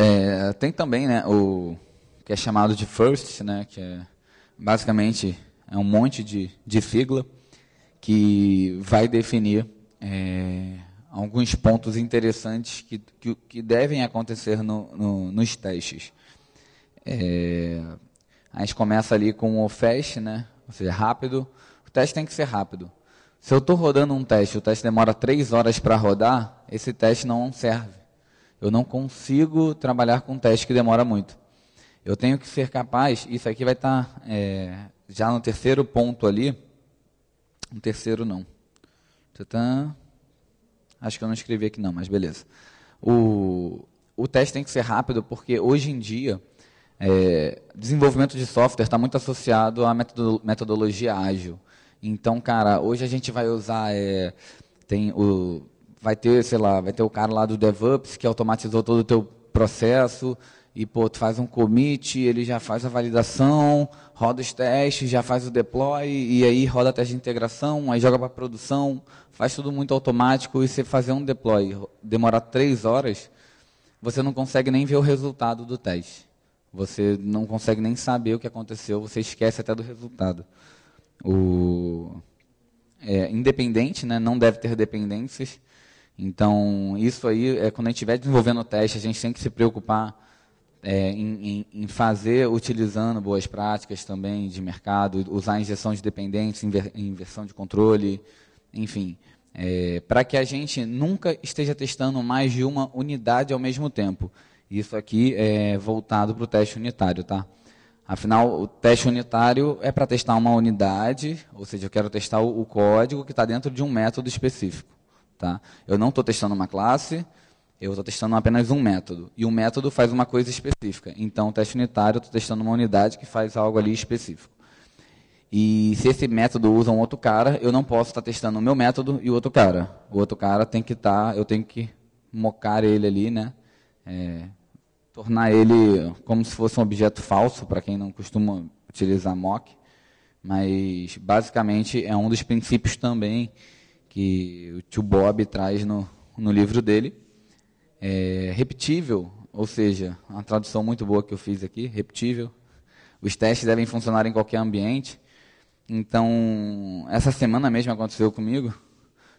É, tem também né, o que é chamado de first, né, que é basicamente é um monte de, de sigla que vai definir é, alguns pontos interessantes que, que, que devem acontecer no, no, nos testes. É, a gente começa ali com o fast, né? ou seja, rápido. O teste tem que ser rápido. Se eu estou rodando um teste, o teste demora três horas para rodar, esse teste não serve. Eu não consigo trabalhar com um teste que demora muito. Eu tenho que ser capaz, isso aqui vai estar tá, é, já no terceiro ponto ali. No terceiro não. Acho que eu não escrevi aqui não, mas beleza. O, o teste tem que ser rápido porque hoje em dia é, desenvolvimento de software está muito associado à metodologia ágil. Então, cara, hoje a gente vai usar é, tem o vai ter, sei lá, vai ter o cara lá do DevOps que automatizou todo o teu processo e, pô, tu faz um commit, ele já faz a validação, roda os testes, já faz o deploy e aí roda teste de integração, aí joga para produção, faz tudo muito automático e você fazer um deploy demorar três horas, você não consegue nem ver o resultado do teste. Você não consegue nem saber o que aconteceu, você esquece até do resultado. O... É, independente, né, não deve ter dependências, então, isso aí, é, quando a gente estiver desenvolvendo o teste, a gente tem que se preocupar é, em, em, em, fazer, utilizando boas práticas também de mercado, usar injeção de dependentes, inver, inversão de controle, enfim, é, para que a gente nunca esteja testando mais de uma unidade ao mesmo tempo. Isso aqui é voltado para o teste unitário, tá? Afinal, o teste unitário é para testar uma unidade, ou seja, eu quero testar o, o código que está dentro de um método específico. Tá? Eu não estou testando uma classe, eu estou testando apenas um método. E o método faz uma coisa específica. Então, o teste unitário, eu estou testando uma unidade que faz algo ali específico. E se esse método usa um outro cara, eu não posso estar tá testando o meu método e o outro cara. O outro cara tem que estar, tá, eu tenho que mocar ele ali, né? É, tornar ele como se fosse um objeto falso, para quem não costuma utilizar mock. Mas, basicamente, é um dos princípios também que o tio Bob traz no, no livro dele. É, repetível, ou seja, uma tradução muito boa que eu fiz aqui, repetível. Os testes devem funcionar em qualquer ambiente. Então, essa semana mesmo aconteceu comigo.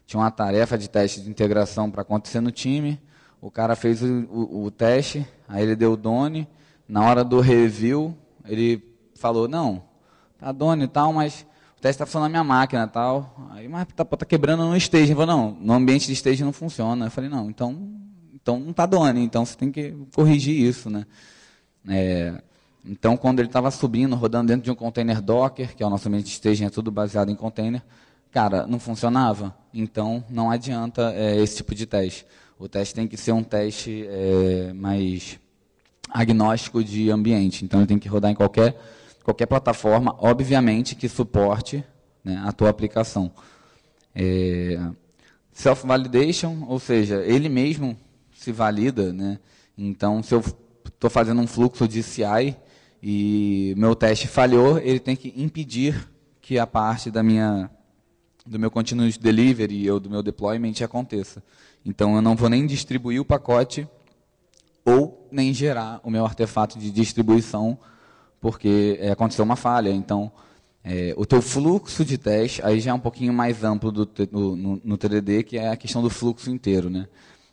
Tinha uma tarefa de teste de integração para acontecer no time. O cara fez o, o, o teste, aí ele deu o Done. Na hora do review, ele falou: Não, tá Done e tal, mas está tá na minha máquina e tal. Aí, mas tá, tá quebrando no stage. Ele falou, não, no ambiente de stage não funciona. Eu falei, não, então, então não está doando, então você tem que corrigir isso, né? É, então, quando ele estava subindo, rodando dentro de um container Docker, que é o nosso ambiente de staging, é tudo baseado em container, cara, não funcionava. Então, não adianta é, esse tipo de teste. O teste tem que ser um teste é, mais agnóstico de ambiente. Então, ele tem que rodar em qualquer qualquer plataforma, obviamente, que suporte né, a tua aplicação. É, Self-validation, ou seja, ele mesmo se valida. Né? Então, se eu estou fazendo um fluxo de CI e meu teste falhou, ele tem que impedir que a parte da minha do meu continuous delivery ou do meu deployment aconteça. Então, eu não vou nem distribuir o pacote ou nem gerar o meu artefato de distribuição porque é, aconteceu uma falha. Então, é, o teu fluxo de teste aí já é um pouquinho mais amplo do, do, no, no TDD, que é a questão do fluxo inteiro, né?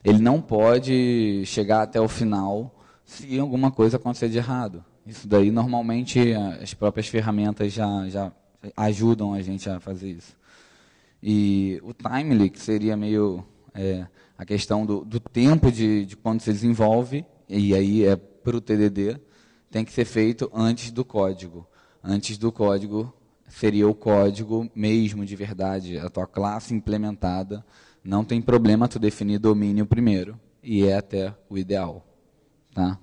Ele não pode chegar até o final se alguma coisa acontecer de errado. Isso daí, normalmente, as próprias ferramentas já, já ajudam a gente a fazer isso. E o timely, que seria meio é, a questão do, do tempo de, de quando você desenvolve, e aí é para o TDD, tem que ser feito antes do código. Antes do código seria o código mesmo de verdade, a tua classe implementada. Não tem problema tu definir domínio primeiro, e é até o ideal. Tá?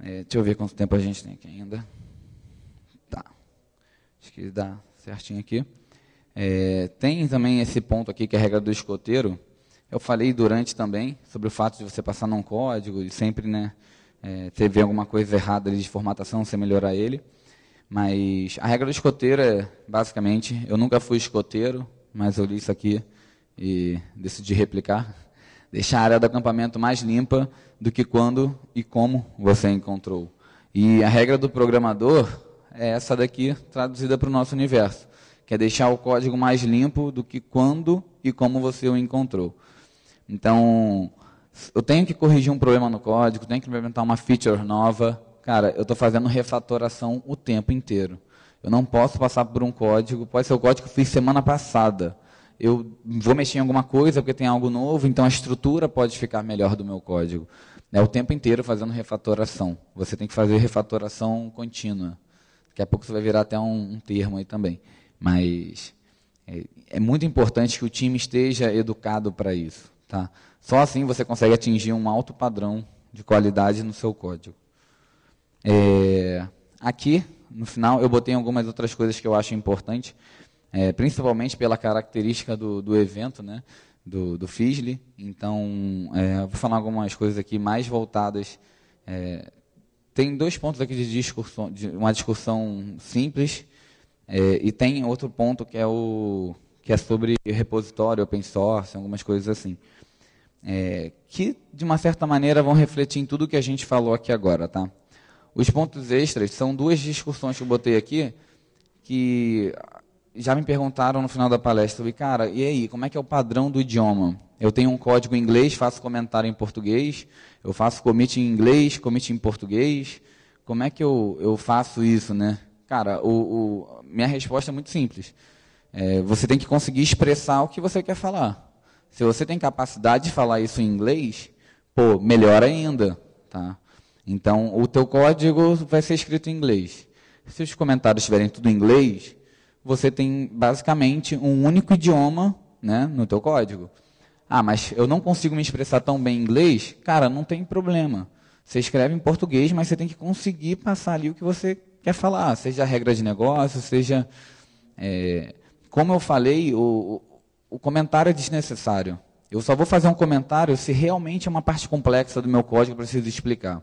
É, deixa eu ver quanto tempo a gente tem aqui ainda. Tá. Acho que dá certinho aqui. É, tem também esse ponto aqui que é a regra do escoteiro. Eu falei durante também sobre o fato de você passar num código e sempre, né? É, teve alguma coisa errada ali de formatação, você melhorar ele. Mas a regra do escoteiro é, basicamente, eu nunca fui escoteiro, mas eu li isso aqui e decidi replicar. Deixar a área do acampamento mais limpa do que quando e como você encontrou. E a regra do programador é essa daqui, traduzida para o nosso universo, que é deixar o código mais limpo do que quando e como você o encontrou. Então, eu tenho que corrigir um problema no código, tenho que implementar uma feature nova. Cara, eu estou fazendo refatoração o tempo inteiro. Eu não posso passar por um código, pode ser o código que eu fiz semana passada. Eu vou mexer em alguma coisa porque tem algo novo, então a estrutura pode ficar melhor do meu código. É o tempo inteiro fazendo refatoração. Você tem que fazer refatoração contínua. Daqui a pouco você vai virar até um, um termo aí também. Mas é, é muito importante que o time esteja educado para isso. Tá? Só assim você consegue atingir um alto padrão de qualidade no seu código. É, aqui, no final, eu botei algumas outras coisas que eu acho importante, é, principalmente pela característica do, do evento, né? do, do Então, é, vou falar algumas coisas aqui mais voltadas. É, tem dois pontos aqui de discussão, de uma discussão simples, é, e tem outro ponto que é o que é sobre repositório, open source, algumas coisas assim é, que de uma certa maneira vão refletir em tudo que a gente falou aqui agora, tá? Os pontos extras são duas discussões que eu botei aqui que já me perguntaram no final da palestra, e cara, e aí, como é que é o padrão do idioma? Eu tenho um código em inglês, faço comentário em português, eu faço commit em inglês, commit em português, como é que eu, eu faço isso, né? Cara, o, o minha resposta é muito simples. É, você tem que conseguir expressar o que você quer falar. Se você tem capacidade de falar isso em inglês, pô, melhor ainda, tá? Então, o teu código vai ser escrito em inglês. Se os comentários estiverem tudo em inglês, você tem basicamente um único idioma, né, no teu código. Ah, mas eu não consigo me expressar tão bem em inglês? Cara, não tem problema. Você escreve em português, mas você tem que conseguir passar ali o que você quer falar, seja regra de negócio, seja é, como eu falei, o, o comentário é desnecessário. Eu só vou fazer um comentário se realmente é uma parte complexa do meu código que eu preciso explicar.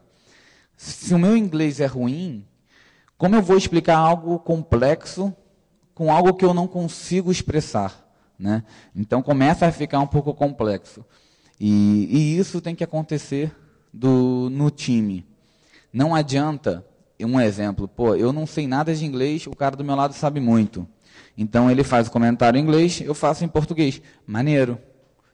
Se o meu inglês é ruim, como eu vou explicar algo complexo com algo que eu não consigo expressar? Né? Então começa a ficar um pouco complexo. E, e isso tem que acontecer do, no time. Não adianta, um exemplo, pô, eu não sei nada de inglês, o cara do meu lado sabe muito. Então ele faz o comentário em inglês, eu faço em português. Maneiro.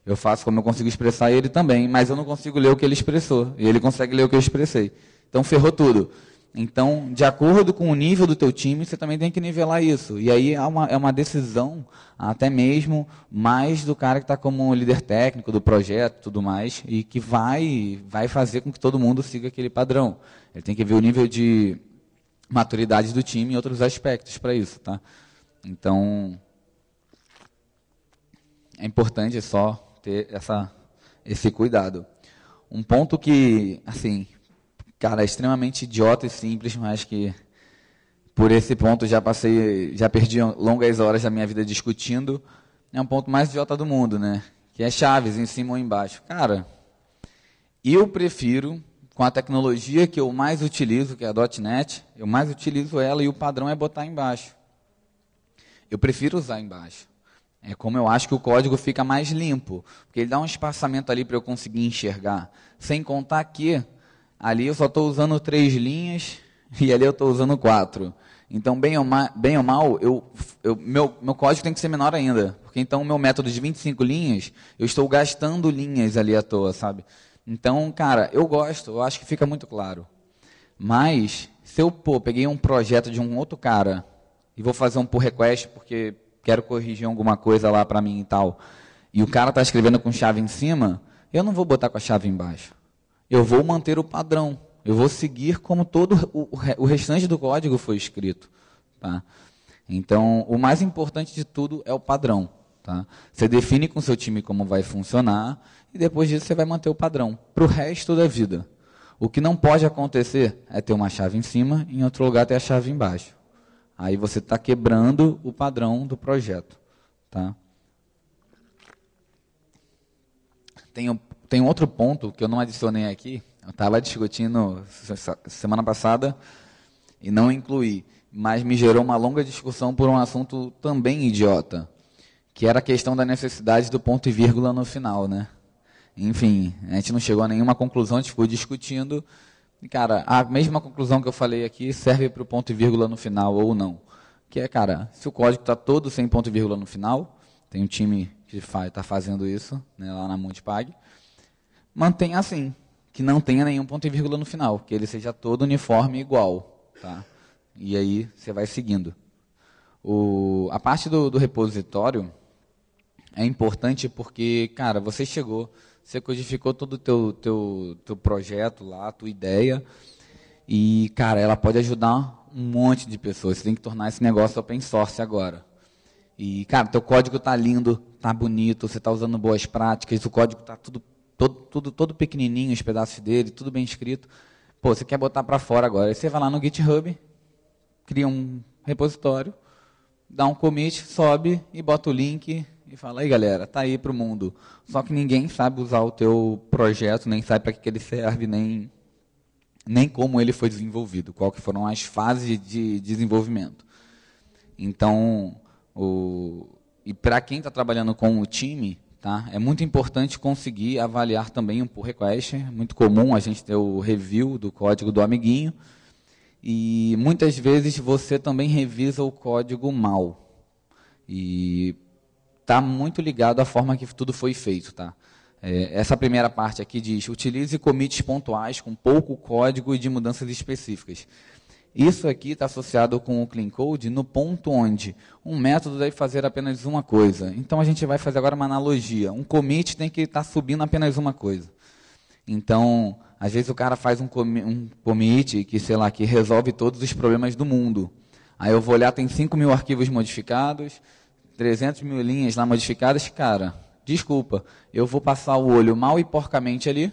Eu faço como eu consigo expressar ele também, mas eu não consigo ler o que ele expressou. E ele consegue ler o que eu expressei. Então ferrou tudo. Então, de acordo com o nível do teu time, você também tem que nivelar isso. E aí é uma, é uma decisão, até mesmo mais do cara que está como líder técnico do projeto, tudo mais, e que vai, vai fazer com que todo mundo siga aquele padrão. Ele tem que ver o nível de maturidade do time e outros aspectos para isso, tá? Então, é importante só ter essa, esse cuidado. Um ponto que, assim, cara, é extremamente idiota e simples, mas que por esse ponto já passei, já perdi longas horas da minha vida discutindo, é um ponto mais idiota do mundo, né? Que é chaves em cima ou embaixo. Cara, eu prefiro com a tecnologia que eu mais utilizo, que é a .NET, eu mais utilizo ela e o padrão é botar embaixo. Eu prefiro usar embaixo. É como eu acho que o código fica mais limpo, porque ele dá um espaçamento ali para eu conseguir enxergar. Sem contar que ali eu só estou usando três linhas e ali eu estou usando quatro. Então, bem ou, ma bem ou mal, eu, eu, meu, meu código tem que ser menor ainda. Porque então o meu método de 25 linhas, eu estou gastando linhas ali à toa, sabe? Então, cara, eu gosto, eu acho que fica muito claro. Mas, se eu pô, peguei um projeto de um outro cara e vou fazer um pull request porque quero corrigir alguma coisa lá para mim e tal, e o cara está escrevendo com chave em cima, eu não vou botar com a chave embaixo. Eu vou manter o padrão. Eu vou seguir como todo o, o restante do código foi escrito. Tá? Então, o mais importante de tudo é o padrão. Tá? Você define com seu time como vai funcionar e depois disso você vai manter o padrão para o resto da vida. O que não pode acontecer é ter uma chave em cima e em outro lugar ter a chave embaixo. Aí você está quebrando o padrão do projeto. Tá? Tem, um, tem um outro ponto que eu não adicionei aqui. Eu estava discutindo semana passada e não incluí, mas me gerou uma longa discussão por um assunto também idiota, que era a questão da necessidade do ponto e vírgula no final, né? Enfim, a gente não chegou a nenhuma conclusão, a gente ficou discutindo cara, a mesma conclusão que eu falei aqui serve para o ponto e vírgula no final ou não. Que é, cara, se o código está todo sem ponto e vírgula no final, tem um time que está fazendo isso né, lá na Montepag, mantenha assim, que não tenha nenhum ponto e vírgula no final, que ele seja todo uniforme igual, tá? E aí você vai seguindo. O, a parte do, do repositório é importante porque, cara, você chegou você codificou todo o teu, teu, teu projeto lá, tua ideia. E, cara, ela pode ajudar um monte de pessoas. Você tem que tornar esse negócio open source agora. E, cara, teu código tá lindo, tá bonito, você tá usando boas práticas, o código tá tudo todo, tudo, todo pequenininho, os pedaços dele, tudo bem escrito. Pô, você quer botar para fora agora. Aí você vai lá no GitHub, cria um repositório, dá um commit, sobe e bota o link, e fala, aí galera, tá aí pro mundo. Só que ninguém sabe usar o teu projeto, nem sabe para que, que ele serve, nem, nem como ele foi desenvolvido, qual que foram as fases de desenvolvimento. Então, o, e para quem está trabalhando com o time, tá, é muito importante conseguir avaliar também um pull request. É muito comum a gente ter o review do código do amiguinho. E muitas vezes você também revisa o código mal. E está muito ligado à forma que tudo foi feito, tá? É, essa primeira parte aqui diz: utilize commits pontuais com pouco código e de mudanças específicas. Isso aqui está associado com o Clean Code no ponto onde um método deve fazer apenas uma coisa. Então a gente vai fazer agora uma analogia. Um commit tem que estar tá subindo apenas uma coisa. Então, às vezes o cara faz um, um commit que, sei lá, que resolve todos os problemas do mundo. Aí eu vou olhar, tem 5 mil arquivos modificados, 300 mil linhas lá modificadas, cara, desculpa, eu vou passar o olho mal e porcamente ali.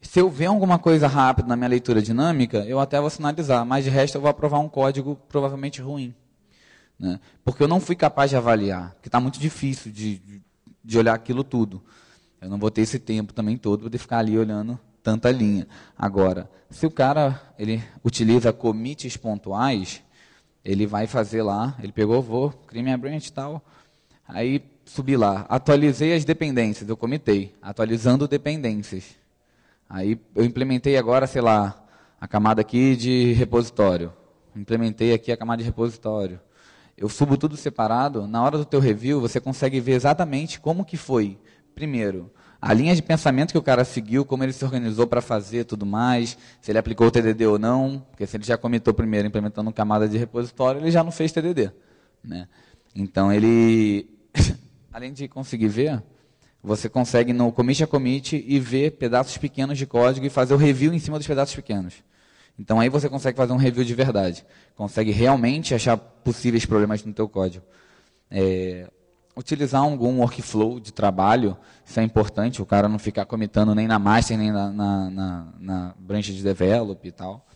Se eu ver alguma coisa rápida na minha leitura dinâmica, eu até vou sinalizar, mas de resto eu vou aprovar um código provavelmente ruim. Né? Porque eu não fui capaz de avaliar, porque está muito difícil de, de olhar aquilo tudo. Eu não vou ter esse tempo também todo para ficar ali olhando tanta linha. Agora, se o cara ele utiliza commits pontuais, ele vai fazer lá, ele pegou, vou, criei minha branch e tal. Aí subi lá, atualizei as dependências, eu comitei, atualizando dependências. Aí eu implementei agora, sei lá, a camada aqui de repositório. Implementei aqui a camada de repositório. Eu subo tudo separado, na hora do teu review você consegue ver exatamente como que foi. Primeiro, a linha de pensamento que o cara seguiu, como ele se organizou para fazer tudo mais, se ele aplicou o TDD ou não, porque se ele já comitou primeiro implementando camada de repositório, ele já não fez TDD. Né? Então, ele, além de conseguir ver, você consegue no commit a commit e ver pedaços pequenos de código e fazer o review em cima dos pedaços pequenos. Então, aí você consegue fazer um review de verdade. Consegue realmente achar possíveis problemas no teu código. É, utilizar algum workflow de trabalho, isso é importante, o cara não ficar comitando nem na master, nem na, na, na, na brancha de develop e tal.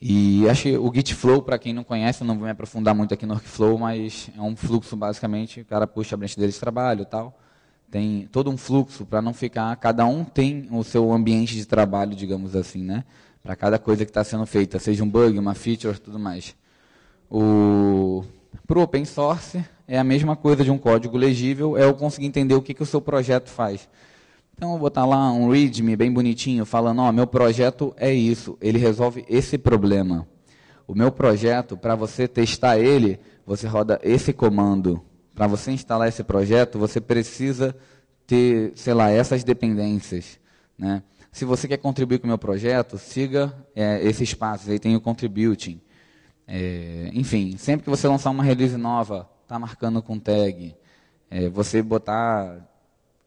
E acho que o Git Flow, para quem não conhece, eu não vou me aprofundar muito aqui no workflow, mas é um fluxo basicamente, o cara puxa a brancha dele de trabalho e tal. Tem todo um fluxo para não ficar, cada um tem o seu ambiente de trabalho, digamos assim, né? Para cada coisa que está sendo feita, seja um bug, uma feature, tudo mais. O para o open source, é a mesma coisa de um código legível, é eu conseguir entender o que, que o seu projeto faz. Então, eu vou botar lá um readme bem bonitinho, falando, ó, meu projeto é isso, ele resolve esse problema. O meu projeto, para você testar ele, você roda esse comando. Para você instalar esse projeto, você precisa ter, sei lá, essas dependências, né? Se você quer contribuir com o meu projeto, siga é, esses passos. Aí tem o contributing. É, enfim, sempre que você lançar uma release nova, tá marcando com tag. É, você botar.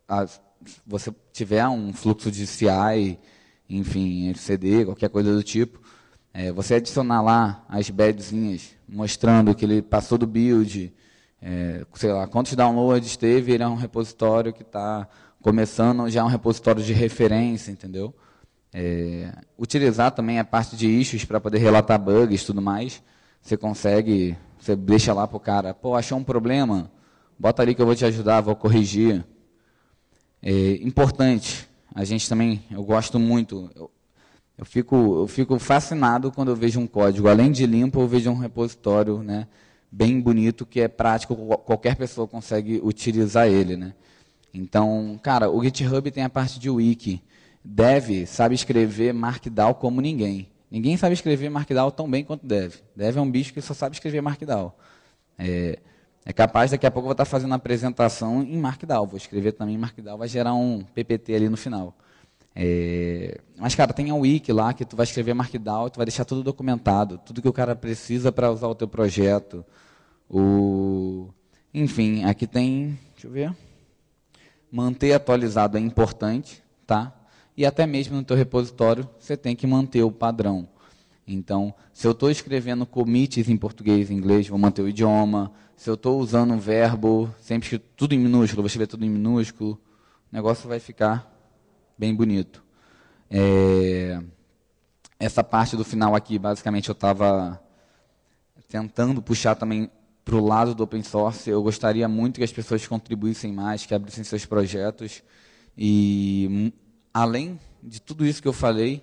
A, você tiver um fluxo de CI, enfim, CD, qualquer coisa do tipo. É, você adicionar lá as badzinhas, mostrando que ele passou do build, é, sei lá, quantos downloads teve, ele é um repositório que está começando, já é um repositório de referência, entendeu? É, utilizar também a parte de issues para poder relatar bugs e tudo mais. Você consegue, você deixa lá pro cara, pô, achou um problema, bota ali que eu vou te ajudar, vou corrigir. É importante. A gente também, eu gosto muito. Eu, eu fico, eu fico fascinado quando eu vejo um código. Além de limpo, eu vejo um repositório, né? bem bonito que é prático, qualquer pessoa consegue utilizar ele, né? Então, cara, o GitHub tem a parte de wiki. Dev sabe escrever Markdown como ninguém. Ninguém sabe escrever Markdown tão bem quanto deve. Deve é um bicho que só sabe escrever Markdown. É, é capaz, daqui a pouco eu vou estar tá fazendo uma apresentação em Markdown. Vou escrever também em Markdown, vai gerar um PPT ali no final. É, mas, cara, tem a wiki lá que tu vai escrever Markdown, tu vai deixar tudo documentado, tudo que o cara precisa para usar o teu projeto. O... Enfim, aqui tem, deixa eu ver, manter atualizado é importante, tá? e até mesmo no teu repositório você tem que manter o padrão. Então, se eu estou escrevendo commits em português e inglês, vou manter o idioma. Se eu estou usando um verbo, sempre que tudo em minúsculo, vou escrever tudo em minúsculo. O negócio vai ficar bem bonito. É... Essa parte do final aqui, basicamente, eu estava tentando puxar também para o lado do open source. Eu gostaria muito que as pessoas contribuíssem mais, que abrissem seus projetos. E além de tudo isso que eu falei,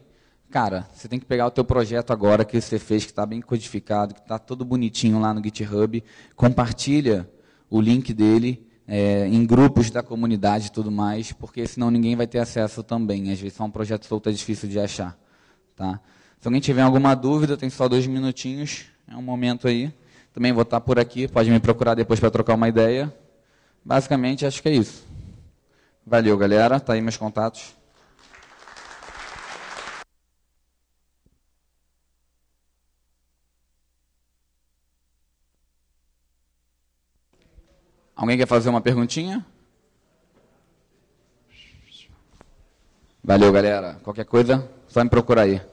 cara, você tem que pegar o teu projeto agora que você fez, que está bem codificado, que está todo bonitinho lá no GitHub, compartilha o link dele é, em grupos da comunidade e tudo mais, porque senão ninguém vai ter acesso também. Às vezes só um projeto solto, é difícil de achar. Tá? Se alguém tiver alguma dúvida, tem só dois minutinhos, é um momento aí. Também vou estar por aqui, pode me procurar depois para trocar uma ideia. Basicamente, acho que é isso. Valeu, galera. Tá aí meus contatos. Alguém quer fazer uma perguntinha? Valeu, galera. Qualquer coisa, só me procurar aí.